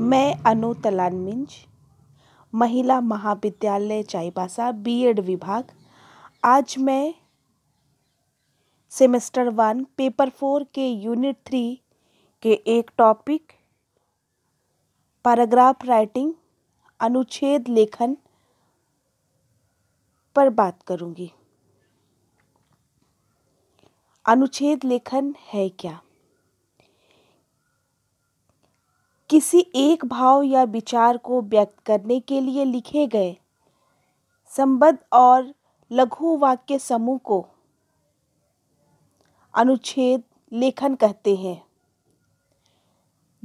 मैं अनु मिंज महिला महाविद्यालय चाईबासा बीएड विभाग आज मैं सेमेस्टर वन पेपर फोर के यूनिट थ्री के एक टॉपिक पैराग्राफ राइटिंग अनुच्छेद लेखन पर बात करूंगी अनुच्छेद लेखन है क्या किसी एक भाव या विचार को व्यक्त करने के लिए लिखे गए संबद्ध और लघु वाक्य समूह को अनुच्छेद लेखन कहते हैं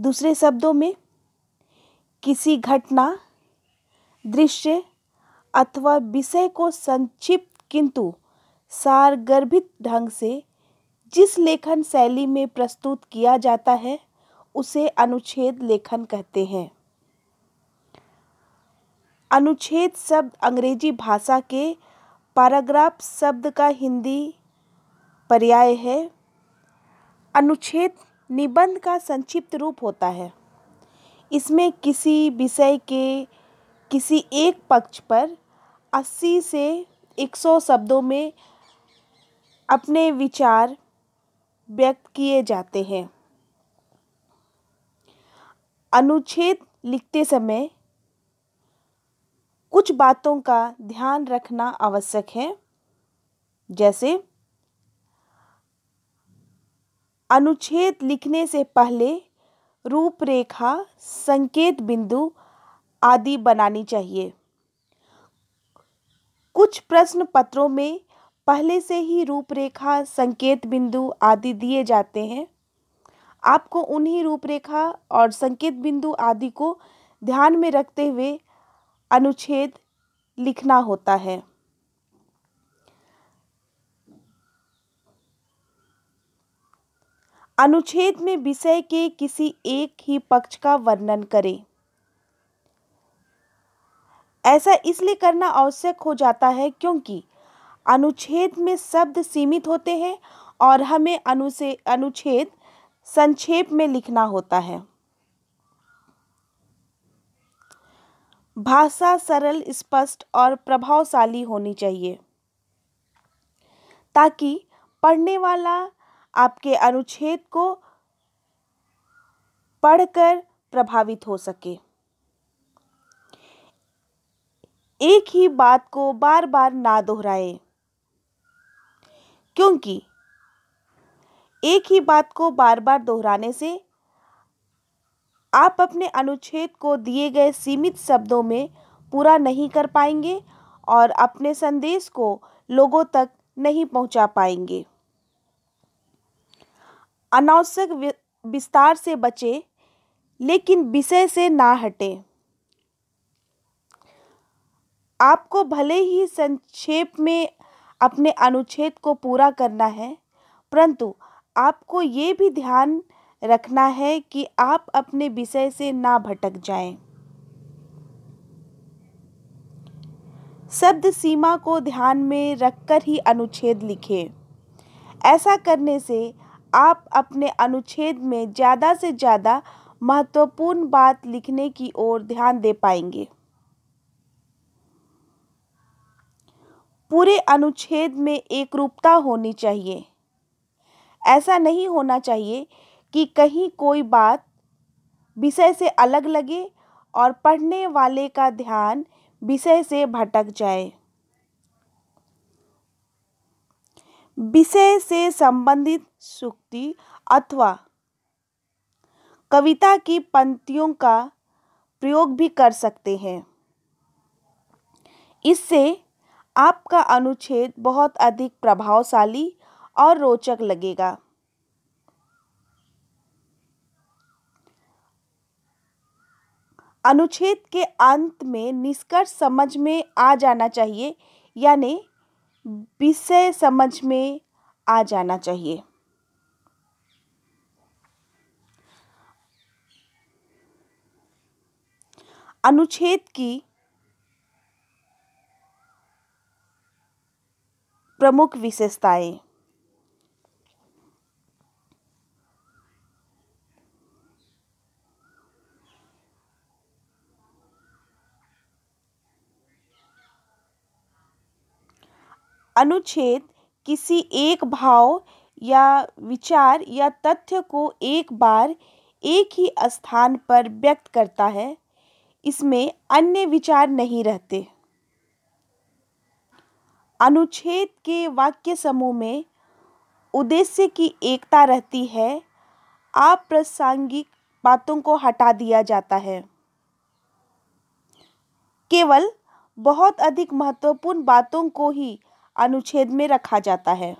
दूसरे शब्दों में किसी घटना दृश्य अथवा विषय को संक्षिप्त किंतु सारगर्भित ढंग से जिस लेखन शैली में प्रस्तुत किया जाता है उसे अनुच्छेद लेखन कहते हैं अनुच्छेद शब्द अंग्रेजी भाषा के पैराग्राफ शब्द का हिंदी पर्याय है अनुच्छेद निबंध का संक्षिप्त रूप होता है इसमें किसी विषय के किसी एक पक्ष पर 80 से 100 शब्दों में अपने विचार व्यक्त किए जाते हैं अनुच्छेद लिखते समय कुछ बातों का ध्यान रखना आवश्यक है जैसे अनुच्छेद लिखने से पहले रूपरेखा संकेत बिंदु आदि बनानी चाहिए कुछ प्रश्न पत्रों में पहले से ही रूपरेखा संकेत बिंदु आदि दिए जाते हैं आपको उन्हीं रूपरेखा और संकेत बिंदु आदि को ध्यान में रखते हुए अनुच्छेद लिखना होता है अनुच्छेद में विषय के किसी एक ही पक्ष का वर्णन करें ऐसा इसलिए करना आवश्यक हो जाता है क्योंकि अनुच्छेद में शब्द सीमित होते हैं और हमें अनुसे अनुच्छेद संक्षेप में लिखना होता है भाषा सरल स्पष्ट और प्रभावशाली होनी चाहिए ताकि पढ़ने वाला आपके अनुच्छेद को पढ़कर प्रभावित हो सके एक ही बात को बार बार ना दोहराए क्योंकि एक ही बात को बार बार दोहराने से आप अपने अनुच्छेद को दिए गए सीमित शब्दों में पूरा नहीं कर पाएंगे और अपने संदेश को लोगों तक नहीं पहुंचा पाएंगे अनावश्यक विस्तार से बचें लेकिन विषय से ना हटें आपको भले ही संक्षेप में अपने अनुच्छेद को पूरा करना है परंतु आपको ये भी ध्यान रखना है कि आप अपने विषय से ना भटक जाएं शब्द सीमा को ध्यान में रखकर ही अनुच्छेद लिखें ऐसा करने से आप अपने अनुच्छेद में ज़्यादा से ज़्यादा महत्वपूर्ण बात लिखने की ओर ध्यान दे पाएंगे पूरे अनुच्छेद में एकरूपता होनी चाहिए ऐसा नहीं होना चाहिए कि कहीं कोई बात विषय से अलग लगे और पढ़ने वाले का ध्यान विषय से भटक जाए विषय से संबंधित सूक्ति अथवा कविता की पंक्तियों का प्रयोग भी कर सकते हैं इससे आपका अनुच्छेद बहुत अधिक प्रभावशाली और रोचक लगेगा अनुच्छेद के अंत में निष्कर्ष समझ में आ जाना चाहिए यानी विषय समझ में आ जाना चाहिए अनुच्छेद की प्रमुख विशेषताएं अनुच्छेद किसी एक भाव या विचार या तथ्य को एक बार एक ही स्थान पर व्यक्त करता है इसमें अन्य विचार नहीं रहते अनुच्छेद के वाक्य समूह में उद्देश्य की एकता रहती है अप्रासंगिक बातों को हटा दिया जाता है केवल बहुत अधिक महत्वपूर्ण बातों को ही अनुच्छेद में रखा जाता है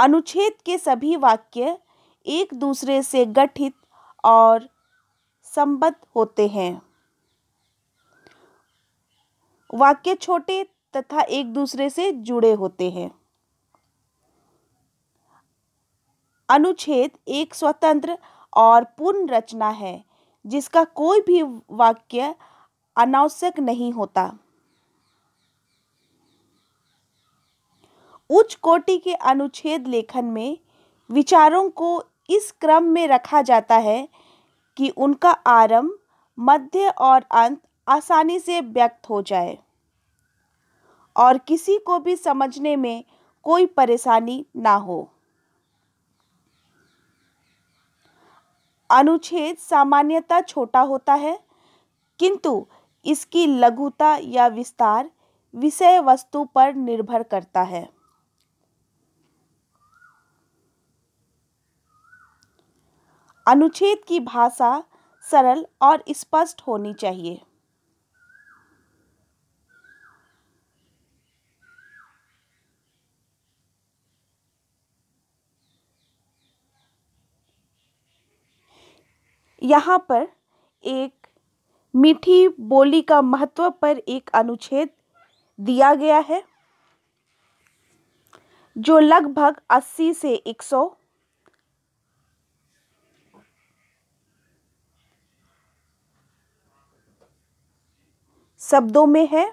अनुच्छेद के सभी वाक्य एक दूसरे से गठित और संबद्ध होते हैं वाक्य छोटे तथा एक दूसरे से जुड़े होते हैं अनुच्छेद एक स्वतंत्र और पूर्ण रचना है जिसका कोई भी वाक्य अनावश्यक नहीं होता उच्च कोटि के अनुच्छेद लेखन में विचारों को इस क्रम में रखा जाता है कि उनका आरंभ मध्य और अंत आसानी से व्यक्त हो जाए और किसी को भी समझने में कोई परेशानी ना हो अनुच्छेद सामान्यतः छोटा होता है किंतु इसकी लघुता या विस्तार विषय वस्तु पर निर्भर करता है अनुच्छेद की भाषा सरल और स्पष्ट होनी चाहिए यहाँ पर एक मीठी बोली का महत्व पर एक अनुच्छेद दिया गया है जो लगभग 80 से 100 शब्दों में है